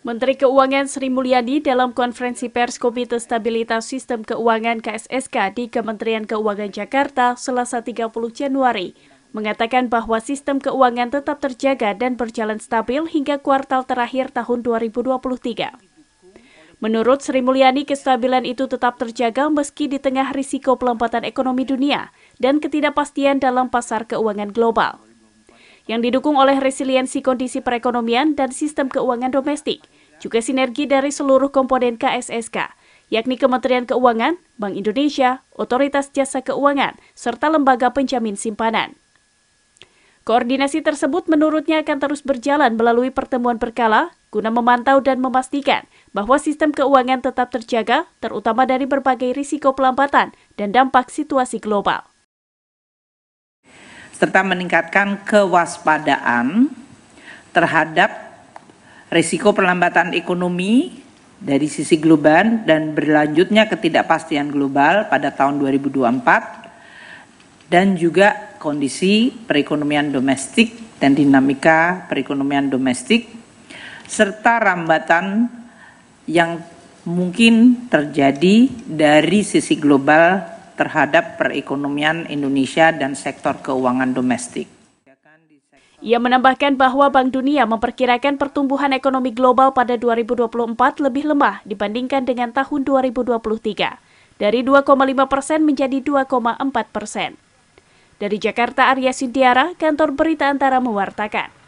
Menteri Keuangan Sri Mulyani dalam konferensi pers Komite Stabilitas Sistem Keuangan KSSK di Kementerian Keuangan Jakarta selasa 30 Januari mengatakan bahwa sistem keuangan tetap terjaga dan berjalan stabil hingga kuartal terakhir tahun 2023. Menurut Sri Mulyani, kestabilan itu tetap terjaga meski di tengah risiko pelompatan ekonomi dunia dan ketidakpastian dalam pasar keuangan global yang didukung oleh resiliensi kondisi perekonomian dan sistem keuangan domestik, juga sinergi dari seluruh komponen KSSK, yakni Kementerian Keuangan, Bank Indonesia, Otoritas Jasa Keuangan, serta Lembaga Penjamin Simpanan. Koordinasi tersebut menurutnya akan terus berjalan melalui pertemuan berkala guna memantau dan memastikan bahwa sistem keuangan tetap terjaga, terutama dari berbagai risiko pelambatan dan dampak situasi global serta meningkatkan kewaspadaan terhadap risiko perlambatan ekonomi dari sisi global dan berlanjutnya ketidakpastian global pada tahun 2024 dan juga kondisi perekonomian domestik dan dinamika perekonomian domestik serta rambatan yang mungkin terjadi dari sisi global terhadap perekonomian Indonesia dan sektor keuangan domestik. Ia menambahkan bahwa Bank Dunia memperkirakan pertumbuhan ekonomi global pada 2024 lebih lemah dibandingkan dengan tahun 2023, dari 2,5 persen menjadi 2,4 persen. Dari Jakarta, Arya Sintiara, kantor berita antara mewartakan.